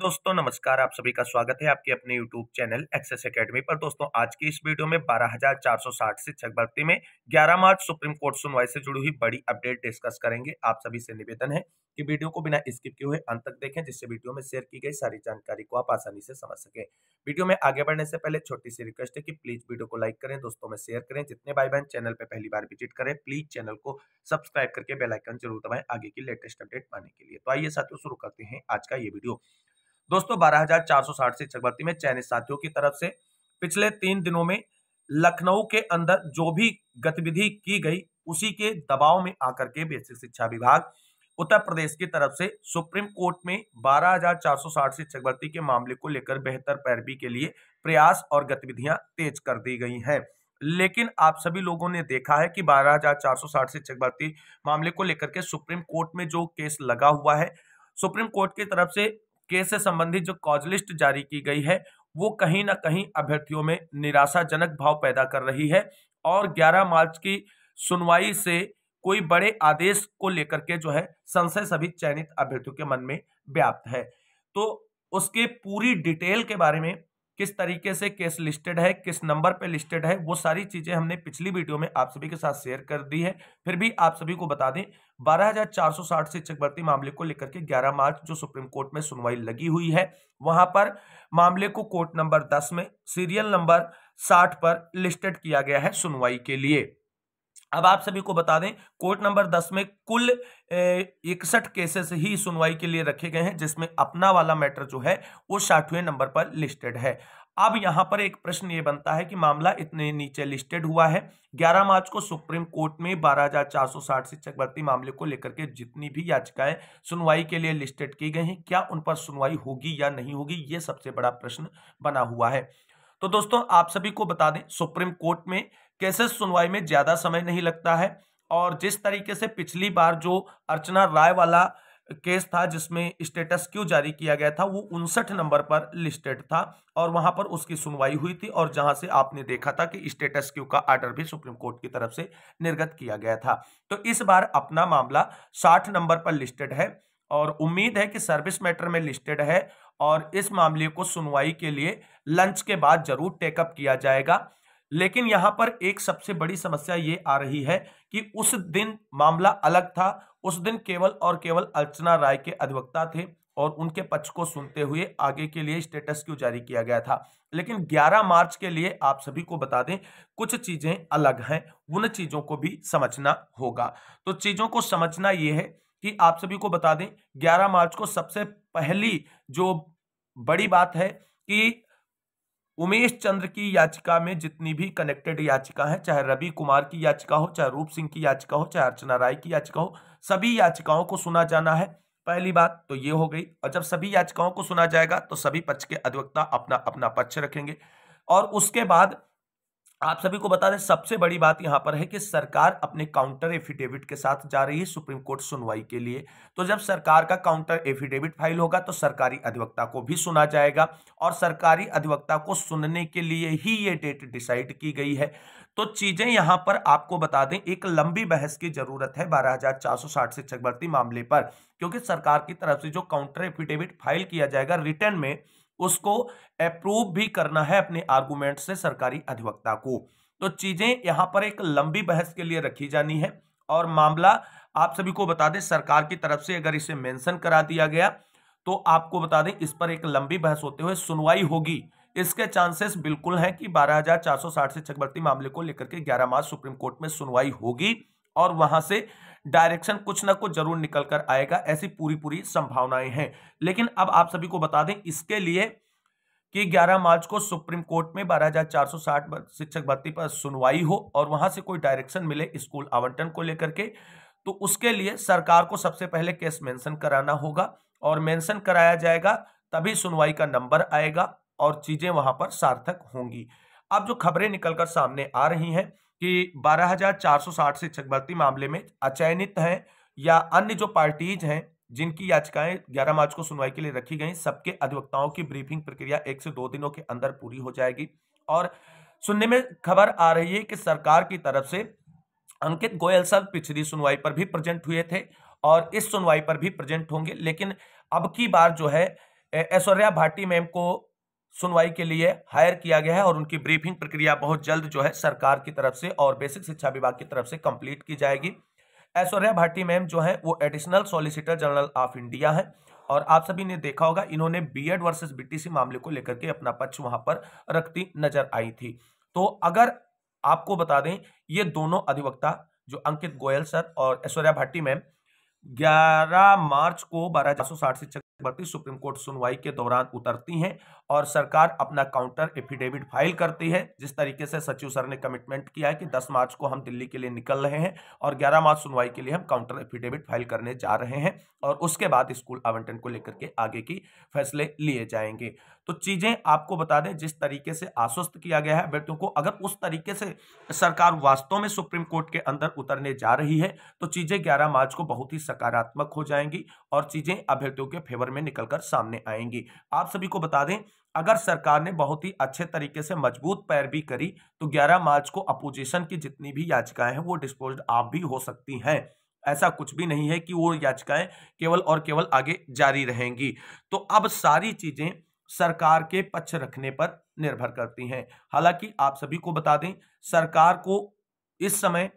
दोस्तों नमस्कार आप सभी का स्वागत है आपके अपने YouTube चैनल एक्सेस एकेडमी पर दोस्तों आज की इस वीडियो में 12,460 शिक्षक भर्ती में 11 मार्च सुप्रीम कोर्ट सुनवाई से जुड़ी हुई बड़ी अपडेट डिस्कस करेंगे आप सभी से निवेदन है कि वीडियो को बिना स्किप किए हुए अंत तक देखें जिससे वीडियो में शेयर की गई सारी जानकारी को आप आसानी से समझ सके वीडियो में आगे बढ़ने से पहले छोटी सी रिक्वेस्ट है कि प्लीज वीडियो को लाइक करें दोस्तों में शेयर करें जितने भाई बहन चैनल पर पहली बार विजिट करें प्लीज चैनल को सब्सक्राइब करके बेलाइकन जरूर दबाएं आगे की लेटेस्ट अपडेट पाने के लिए तो आइए साथियों शुरू करते हैं आज का ये वीडियो दोस्तों बारह साठ शिक्षक भर्ती में चयनित साथियों की तरफ से पिछले तीन दिनों में लखनऊ के अंदर जो भी गतिविधि की गई उसी के दबाव में आकर के बेसिक शिक्षा विभाग उत्तर प्रदेश की तरफ से सुप्रीम कोर्ट में 12,460 शिक्षक भर्ती के मामले को लेकर बेहतर पैरवी के लिए प्रयास और गतिविधियां तेज कर दी गई हैं लेकिन आप सभी लोगों ने देखा है कि 12,460 शिक्षक भर्ती मामले को लेकर के सुप्रीम कोर्ट में जो केस लगा हुआ है सुप्रीम कोर्ट की तरफ से केस से संबंधित जो कॉज लिस्ट जारी की गई है वो कहीं ना कहीं अभ्यर्थियों में निराशाजनक भाव पैदा कर रही है और 11 मार्च की सुनवाई से कोई बड़े आदेश को लेकर के जो है संशय सभी चयनित अभ्यर्थियों के मन में व्याप्त है तो उसके पूरी डिटेल के बारे में किस तरीके से केस लिस्टेड है किस नंबर पे लिस्टेड है वो सारी चीज़ें हमने पिछली वीडियो में आप सभी के साथ शेयर कर दी है फिर भी आप सभी को बता दें 12,460 शिक्षक भर्ती मामले को लेकर के 11 मार्च जो सुप्रीम कोर्ट में सुनवाई लगी हुई है वहां पर मामले को कोर्ट नंबर 10 में सीरियल नंबर 60 पर लिस्टेड किया गया है सुनवाई के लिए अब आप सभी को बता दें कोर्ट नंबर दस में कुल इकसठ केसेस ही सुनवाई के लिए रखे गए हैं जिसमें अपना वाला मैटर जो है वो साठवें नंबर पर लिस्टेड है अब यहां पर एक प्रश्न ये बनता है कि मामला इतने नीचे लिस्टेड हुआ है 11 मार्च को सुप्रीम कोर्ट में 12,460 शिक्षक भर्ती मामले को लेकर के जितनी भी याचिकाएं सुनवाई के लिए लिस्टेड की गई हैं क्या उन पर सुनवाई होगी या नहीं होगी ये सबसे बड़ा प्रश्न बना हुआ है तो दोस्तों आप सभी को बता दें सुप्रीम कोर्ट में केसेस सुनवाई में ज़्यादा समय नहीं लगता है और जिस तरीके से पिछली बार जो अर्चना राय वाला केस था जिसमें स्टेटस क्यों जारी किया गया था वो उनसठ नंबर पर लिस्टेड था और वहां पर उसकी सुनवाई हुई थी और जहां से आपने देखा था कि स्टेटस क्यू का आर्डर भी सुप्रीम कोर्ट की तरफ से निर्गत किया गया था तो इस बार अपना मामला साठ नंबर पर लिस्टेड है और उम्मीद है कि सर्विस मैटर में लिस्टेड है और इस मामले को सुनवाई के लिए लंच के बाद जरूर टेकअप किया जाएगा लेकिन यहां पर एक सबसे बड़ी समस्या ये आ रही है कि उस दिन मामला अलग था उस दिन केवल और केवल अर्चना राय के अधिवक्ता थे और उनके पक्ष को सुनते हुए आगे के लिए स्टेटस क्यों जारी किया गया था लेकिन 11 मार्च के लिए आप सभी को बता दें कुछ चीज़ें अलग हैं उन चीज़ों को भी समझना होगा तो चीज़ों को समझना यह है कि आप सभी को बता दें 11 मार्च को सबसे पहली जो बड़ी बात है कि उमेश चंद्र की याचिका में जितनी भी कनेक्टेड याचिका है चाहे रवि कुमार की याचिका हो चाहे रूप सिंह की याचिका हो चाहे अर्चना राय की याचिका हो सभी याचिकाओं को सुना जाना है पहली बात तो ये हो गई और जब सभी याचिकाओं को सुना जाएगा तो सभी पक्ष के अधिवक्ता अपना अपना पक्ष रखेंगे और उसके बाद आप सभी को बता दें सबसे बड़ी बात यहां पर है कि सरकार अपने काउंटर एफिडेविट के साथ जा रही है सुप्रीम कोर्ट सुनवाई के लिए तो जब सरकार का काउंटर एफिडेविट फाइल होगा तो सरकारी अधिवक्ता को भी सुना जाएगा और सरकारी अधिवक्ता को सुनने के लिए ही ये डेट डिसाइड की गई है तो चीजें यहां पर आपको बता दें एक लंबी बहस की जरूरत है बारह हजार चार सौ साठ शिक्षक भर्ती मामले पर क्योंकि सरकार की तरफ से जो काउंटर एफिडेविट फाइल किया जाएगा रिटर्न में उसको अप्रूव भी करना है अपने आर्गूमेंट से सरकारी अधिवक्ता को तो चीजें यहां पर एक लंबी बहस के लिए रखी जानी है और मामला आप सभी को बता दें सरकार की तरफ से अगर इसे मेंशन करा दिया गया तो आपको बता दें इस पर एक लंबी बहस होते हुए सुनवाई होगी इसके चांसेस बिल्कुल हैं कि 12,460 से चकबर्ती मामले को लेकर के 11 मार्च सुप्रीम कोर्ट में सुनवाई होगी और वहां से डायरेक्शन कुछ ना कुछ जरूर निकल कर आएगा ऐसी पूरी पूरी संभावनाएं हैं लेकिन अब आप सभी को बता दें इसके लिए कि 11 मार्च को सुप्रीम कोर्ट में 12,460 शिक्षक भर्ती पर सुनवाई हो और वहां से कोई डायरेक्शन मिले स्कूल आवंटन को लेकर के तो उसके लिए सरकार को सबसे पहले केस मेंशन कराना होगा और मेंशन कराया जाएगा तभी सुनवाई का नंबर आएगा और चीजें वहां पर सार्थक होंगी अब जो खबरें निकलकर सामने आ रही हैं कि 12,460 शिक्षक भर्ती मामले में अचयनित हैं या अन्य जो पार्टीज हैं जिनकी याचिकाएं 11 मार्च को सुनवाई के लिए रखी गई सबके अधिवक्ताओं की ब्रीफिंग प्रक्रिया एक से दो दिनों के अंदर पूरी हो जाएगी और सुनने में खबर आ रही है कि सरकार की तरफ से अंकित गोयल सर पिछली सुनवाई पर भी प्रेजेंट हुए थे और इस सुनवाई पर भी प्रेजेंट होंगे लेकिन अब की बार जो है ऐश्वर्या भाटी मैम को सुनवाई के लिए हायर किया गया है और उनकी ब्रीफिंग प्रक्रिया बहुत जल्द जो है सरकार की तरफ से और बेसिक शिक्षा विभाग की तरफ से कंप्लीट की जाएगी ऐश्वर्या भाटी मैम जो है वो additional solicitor general of India है और आप सभी ने देखा होगा इन्होंने बी वर्सेस वर्सेज मामले को लेकर के अपना पक्ष वहां पर रखती नजर आई थी तो अगर आपको बता दें ये दोनों अधिवक्ता जो अंकित गोयल सर और ऐश्वर्या भाटी मैम 11 मार्च को बारह शिक्षक प्रति सुप्रीम कोर्ट सुनवाई के दौरान उतरती हैं और सरकार अपना काउंटर एफिडेविट फाइल करती है जिस तरीके से सचिव सर ने कमिटमेंट किया है कि 10 मार्च को हम दिल्ली के लिए निकल रहे हैं और 11 मार्च सुनवाई के लिए हम काउंटर एफिडेविट फाइल करने जा रहे हैं और उसके बाद स्कूल आवंटन को लेकर के आगे की फैसले लिए जाएंगे तो चीज़ें आपको बता दें जिस तरीके से आश्वस्त किया गया है अभ्यर्थियों को अगर उस तरीके से सरकार वास्तव में सुप्रीम कोर्ट के अंदर उतरने जा रही है तो चीज़ें 11 मार्च को बहुत ही सकारात्मक हो जाएंगी और चीज़ें अभ्यर्थियों के फेवर में निकलकर सामने आएंगी आप सभी को बता दें अगर सरकार ने बहुत ही अच्छे तरीके से मजबूत पैर भी करी तो 11 मार्च को अपोजिशन की जितनी भी याचिकाएं हैं वो डिस्पोज आप भी हो सकती हैं ऐसा कुछ भी नहीं है कि वो याचिकाएं केवल और केवल आगे जारी रहेंगी तो अब सारी चीज़ें सरकार के पक्ष रखने पर निर्भर करती हैं हालांकि आप सभी को बता दें सरकार को इस समय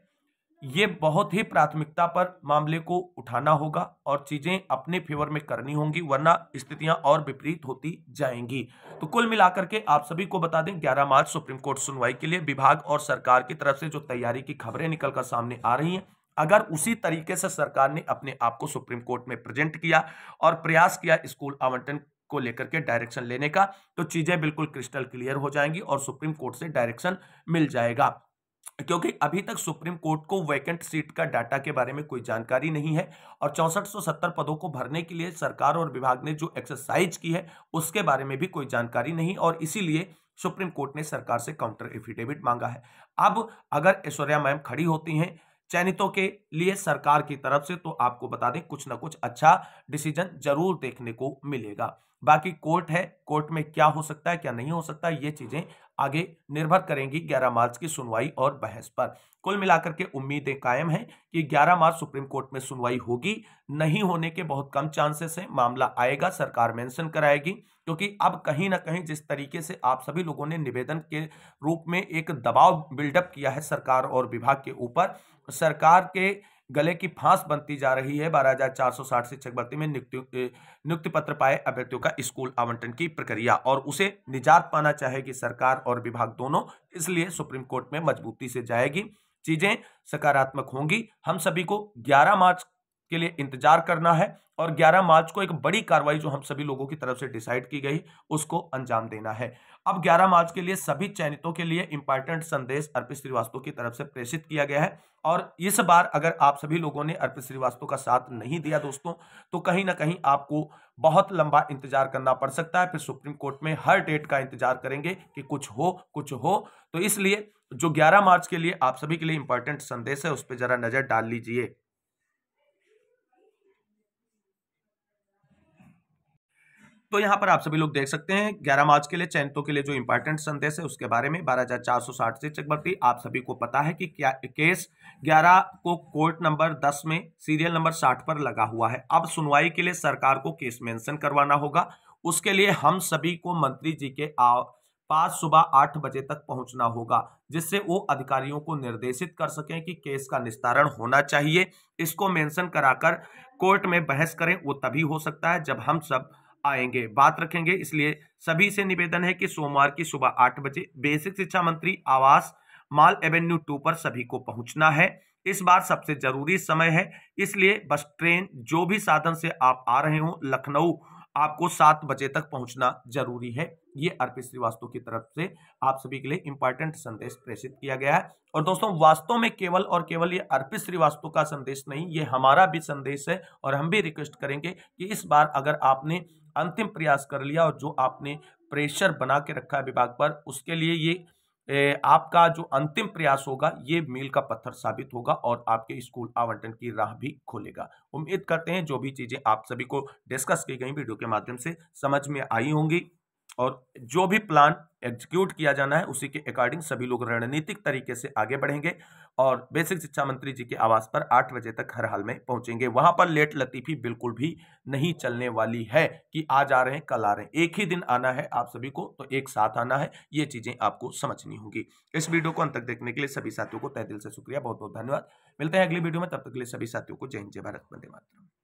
ये बहुत ही प्राथमिकता पर मामले को उठाना होगा और चीजें अपने फेवर में करनी होंगी वरना स्थितियां और विपरीत होती जाएंगी तो कुल मिलाकर के आप सभी को बता दें 11 मार्च सुप्रीम कोर्ट सुनवाई के लिए विभाग और सरकार की तरफ से जो तैयारी की खबरें निकलकर सामने आ रही हैं अगर उसी तरीके से सरकार ने अपने आप को सुप्रीम कोर्ट में प्रेजेंट किया और प्रयास किया स्कूल आवंटन को लेकर के डायरेक्शन लेने का तो चीजें बिल्कुल क्रिस्टल क्लियर हो जाएंगी और सुप्रीम कोर्ट से डायरेक्शन मिल जाएगा क्योंकि अभी तक सुप्रीम कोर्ट को वैकेंट सीट का डाटा के बारे में कोई जानकारी नहीं है और चौंसठ पदों को भरने के लिए सरकार और विभाग ने जो एक्सरसाइज की है उसके बारे में भी कोई जानकारी नहीं और इसीलिए सुप्रीम कोर्ट ने सरकार से काउंटर एफिडेविट मांगा है अब अगर ऐश्वर्या मैम खड़ी होती हैं चयनितों के लिए सरकार की तरफ से तो आपको बता दें कुछ ना कुछ अच्छा डिसीजन जरूर देखने को मिलेगा बाकी कोर्ट है कोर्ट में क्या हो सकता है क्या नहीं हो सकता ये चीजें आगे निर्भर करेंगी 11 मार्च की सुनवाई और बहस पर कुल मिलाकर के उम्मीदें कायम हैं कि 11 मार्च सुप्रीम कोर्ट में सुनवाई होगी नहीं होने के बहुत कम चांसेस हैं मामला आएगा सरकार मेंशन कराएगी क्योंकि अब कहीं ना कहीं जिस तरीके से आप सभी लोगों ने निवेदन के रूप में एक दबाव बिल्डअप किया है सरकार और विभाग के ऊपर सरकार के गले की फांस बनती जा रही है बारह हजार चार सौ साठ शिक्षक भर्ती में नियुक्ति पत्र पाए अभ्यर्थियों का स्कूल आवंटन की प्रक्रिया और उसे निजात पाना चाहेगी सरकार और विभाग दोनों इसलिए सुप्रीम कोर्ट में मजबूती से जाएगी चीजें सकारात्मक होंगी हम सभी को 11 मार्च के लिए इंतजार करना है और 11 मार्च को एक बड़ी कार्रवाई जो हम सभी लोगों की तरफ से डिसाइड की गई उसको अंजाम देना है अब 11 मार्च के लिए सभी चयनितों के लिए इंपॉर्टेंट संदेश अर्पित श्रीवास्तव की तरफ से प्रेषित किया गया है और इस बार अगर आप सभी लोगों ने अर्पित श्रीवास्तव का साथ नहीं दिया दोस्तों तो कहीं ना कहीं आपको बहुत लंबा इंतजार करना पड़ सकता है फिर सुप्रीम कोर्ट में हर डेट का इंतजार करेंगे कि कुछ हो कुछ हो तो इसलिए जो 11 मार्च के लिए आप सभी के लिए इंपॉर्टेंट संदेश है उस पर जरा नजर डाल लीजिए तो यहाँ पर आप सभी लोग देख सकते हैं ग्यारह मार्च के लिए चैनतों के लिए जो इंपॉर्टेंट संदेश है उसके बारे में बारह हजार चार सौ साठ से चकबर्ती आप सभी को पता है कि क्या केस ग्यारह को कोर्ट नंबर दस में सीरियल नंबर साठ पर लगा हुआ है अब सुनवाई के लिए सरकार को केस मेंशन करवाना होगा उसके लिए हम सभी को मंत्री जी के पास सुबह आठ बजे तक पहुंचना होगा जिससे वो अधिकारियों को निर्देशित कर सकें कि केस का निस्तारण होना चाहिए इसको मेंशन कराकर कोर्ट में बहस करें वो तभी हो सकता है जब हम सब आएंगे बात रखेंगे इसलिए सभी से निवेदन है कि सोमवार की सुबह आठ बजे बेसिक शिक्षा मंत्री आवास माल एवेन्यू टू पर सभी को पहुंचना है इस बार सबसे जरूरी समय है इसलिए बस ट्रेन जो भी साधन से आप आ रहे हो लखनऊ आपको सात बजे तक पहुंचना जरूरी है ये अर्पित श्रीवास्तव की तरफ से आप सभी के लिए इंपॉर्टेंट संदेश प्रेषित किया गया है और दोस्तों वास्तव में केवल और केवल ये अर्पित श्रीवास्तव का संदेश नहीं ये हमारा भी संदेश है और हम भी रिक्वेस्ट करेंगे कि इस बार अगर आपने अंतिम प्रयास कर लिया और जो आपने प्रेशर बना के रखा है विभाग पर उसके लिए ये आपका जो अंतिम प्रयास होगा ये मील का पत्थर साबित होगा और आपके स्कूल आवंटन की राह भी खोलेगा उम्मीद करते हैं जो भी चीज़ें आप सभी को डिस्कस की गई वीडियो के माध्यम से समझ में आई होंगी और जो भी प्लान एग्जीक्यूट किया जाना है उसी के अकॉर्डिंग सभी लोग रणनीतिक तरीके से आगे बढ़ेंगे और बेसिक शिक्षा मंत्री जी के आवास पर आठ बजे तक हर हाल में पहुंचेंगे वहां पर लेट लतीफी बिल्कुल भी नहीं चलने वाली है कि आज आ रहे हैं कल आ रहे हैं एक ही दिन आना है आप सभी को तो एक साथ आना है ये चीजें आपको समझनी होगी इस वीडियो को अंत तक देखने के लिए सभी साथियों को तय दिल से शुक्रिया बहुत बहुत धन्यवाद मिलते हैं अगली वीडियो में तब तक के लिए सभी साथियों को जय हिंद जय भारत वंदे मातरम